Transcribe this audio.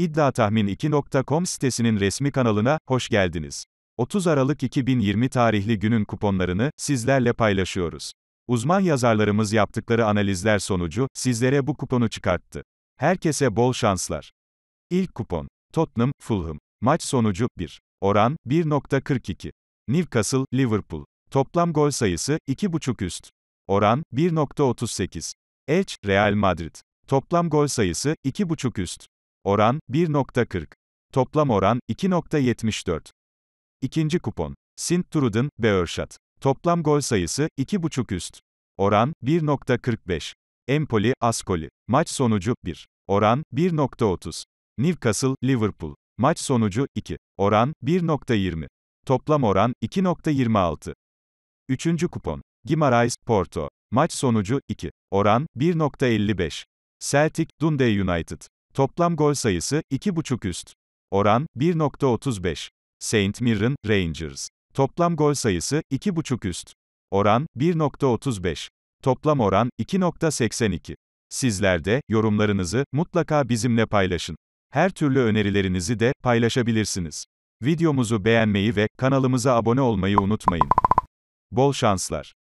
İddiatahmin2.com sitesinin resmi kanalına hoş geldiniz. 30 Aralık 2020 tarihli günün kuponlarını sizlerle paylaşıyoruz. Uzman yazarlarımız yaptıkları analizler sonucu sizlere bu kuponu çıkarttı. Herkese bol şanslar. İlk kupon. Tottenham, Fulham. Maç sonucu 1. Oran 1.42. Newcastle, Liverpool. Toplam gol sayısı 2.5 üst. Oran 1.38. Elche, Real Madrid. Toplam gol sayısı 2.5 üst. Oran, 1.40. Toplam oran, 2.74. İkinci kupon. Sint Truden, Beerschat. Toplam gol sayısı, 2.5 üst. Oran, 1.45. Empoli, Ascoli. Maç sonucu, 1. Oran, 1.30. Newcastle, Liverpool. Maç sonucu, 2. Oran, 1.20. Toplam oran, 2.26. Üçüncü kupon. Gimarais, Porto. Maç sonucu, 2. Oran, 1.55. Celtic, Dundee United. Toplam gol sayısı, 2.5 üst. Oran, 1.35. Saint Mirren, Rangers. Toplam gol sayısı, 2.5 üst. Oran, 1.35. Toplam oran, 2.82. Sizler de, yorumlarınızı, mutlaka bizimle paylaşın. Her türlü önerilerinizi de, paylaşabilirsiniz. Videomuzu beğenmeyi ve kanalımıza abone olmayı unutmayın. Bol şanslar.